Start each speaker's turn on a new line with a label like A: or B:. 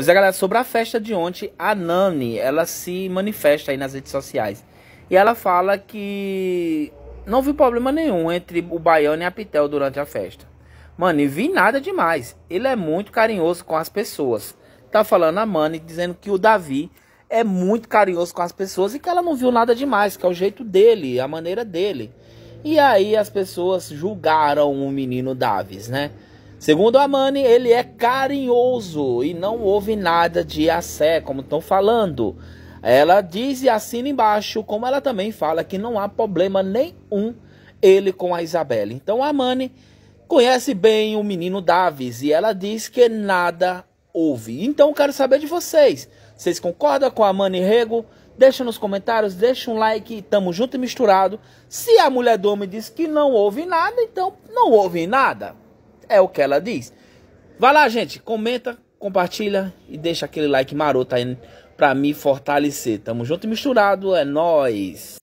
A: Pois é, galera, sobre a festa de ontem, a Nani, ela se manifesta aí nas redes sociais. E ela fala que não viu problema nenhum entre o Baiano e a Pitel durante a festa. Mano, e vi nada demais. Ele é muito carinhoso com as pessoas. Tá falando a Mani, dizendo que o Davi é muito carinhoso com as pessoas e que ela não viu nada demais, que é o jeito dele, a maneira dele. E aí as pessoas julgaram o menino Davis, né? Segundo a Mani, ele é carinhoso e não houve nada de assé, como estão falando. Ela diz e assina embaixo, como ela também fala que não há problema nenhum ele com a Isabelle. Então a Mani conhece bem o menino Davis e ela diz que nada houve. Então quero saber de vocês. Vocês concordam com a Mani Rego? Deixa nos comentários, deixa um like, tamo junto e misturado. Se a mulher do homem diz que não houve nada, então não houve nada. É o que ela diz. Vai lá, gente, comenta, compartilha e deixa aquele like maroto aí pra me fortalecer. Tamo junto e misturado, é nós.